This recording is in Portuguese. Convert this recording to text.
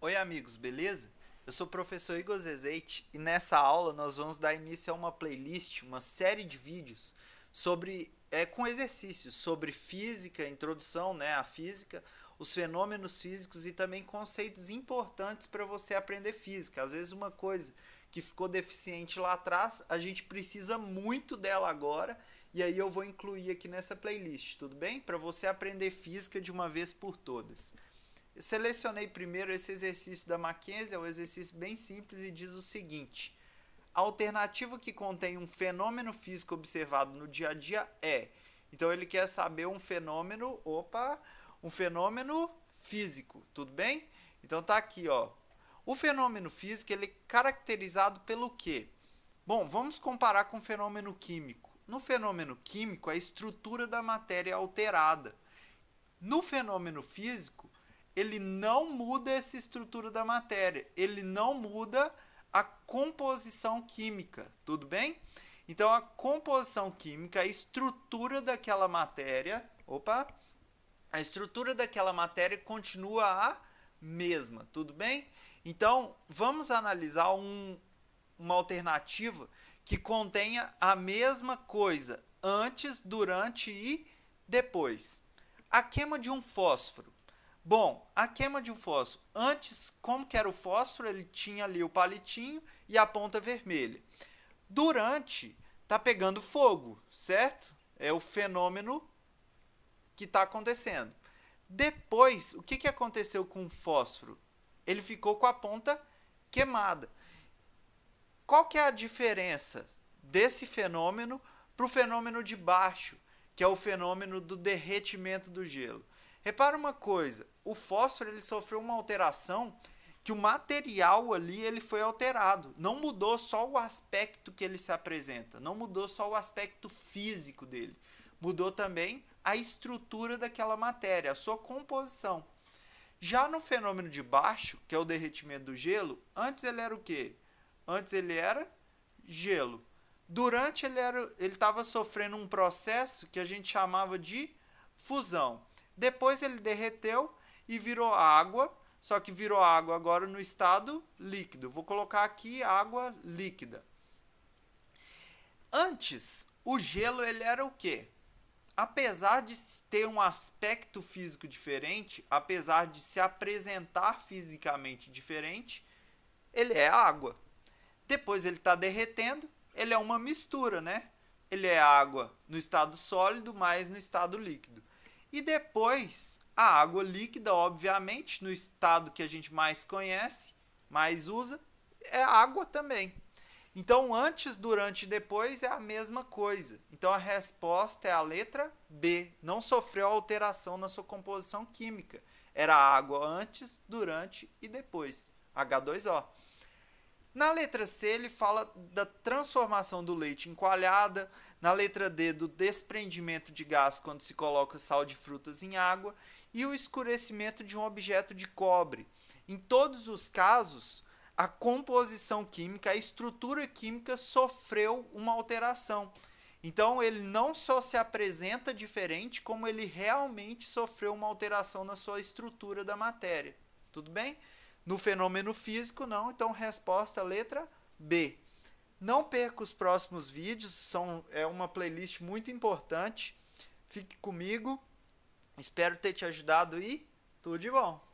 Oi, amigos, beleza? Eu sou o professor Igor Zezete e nessa aula nós vamos dar início a uma playlist, uma série de vídeos sobre é, com exercícios sobre física, introdução né, à física, os fenômenos físicos e também conceitos importantes para você aprender física. Às vezes, uma coisa que ficou deficiente lá atrás, a gente precisa muito dela agora e aí eu vou incluir aqui nessa playlist, tudo bem? Para você aprender física de uma vez por todas selecionei primeiro esse exercício da Mackenzie, é um exercício bem simples e diz o seguinte: a alternativa que contém um fenômeno físico observado no dia a dia é. Então ele quer saber um fenômeno, opa, um fenômeno físico, tudo bem? Então tá aqui, ó. O fenômeno físico ele é caracterizado pelo quê? Bom, vamos comparar com o fenômeno químico. No fenômeno químico, a estrutura da matéria é alterada. No fenômeno físico, ele não muda essa estrutura da matéria, ele não muda a composição química, tudo bem? Então a composição química, a estrutura daquela matéria, opa, a estrutura daquela matéria continua a mesma, tudo bem? Então vamos analisar um, uma alternativa que contenha a mesma coisa antes, durante e depois. A queima de um fósforo Bom, a queima de um fósforo. Antes, como que era o fósforo? Ele tinha ali o palitinho e a ponta vermelha. Durante, tá pegando fogo, certo? É o fenômeno que está acontecendo. Depois, o que, que aconteceu com o fósforo? Ele ficou com a ponta queimada. Qual que é a diferença desse fenômeno para o fenômeno de baixo, que é o fenômeno do derretimento do gelo? Repara uma coisa, o fósforo ele sofreu uma alteração que o material ali ele foi alterado. Não mudou só o aspecto que ele se apresenta, não mudou só o aspecto físico dele. Mudou também a estrutura daquela matéria, a sua composição. Já no fenômeno de baixo, que é o derretimento do gelo, antes ele era o quê? Antes ele era gelo. Durante ele era, ele estava sofrendo um processo que a gente chamava de fusão. Depois ele derreteu e virou água, só que virou água agora no estado líquido. Vou colocar aqui água líquida. Antes, o gelo ele era o quê? Apesar de ter um aspecto físico diferente, apesar de se apresentar fisicamente diferente, ele é água. Depois ele está derretendo, ele é uma mistura, né? Ele é água no estado sólido mais no estado líquido. E depois, a água líquida, obviamente, no estado que a gente mais conhece, mais usa, é água também. Então, antes, durante e depois é a mesma coisa. Então, a resposta é a letra B. Não sofreu alteração na sua composição química. Era água antes, durante e depois. H2O. Na letra C, ele fala da transformação do leite em coalhada. Na letra D, do desprendimento de gás quando se coloca sal de frutas em água. E o escurecimento de um objeto de cobre. Em todos os casos, a composição química, a estrutura química sofreu uma alteração. Então ele não só se apresenta diferente, como ele realmente sofreu uma alteração na sua estrutura da matéria. Tudo bem? No fenômeno físico, não. Então, resposta letra B. Não perca os próximos vídeos, são, é uma playlist muito importante. Fique comigo. Espero ter te ajudado e tudo de bom.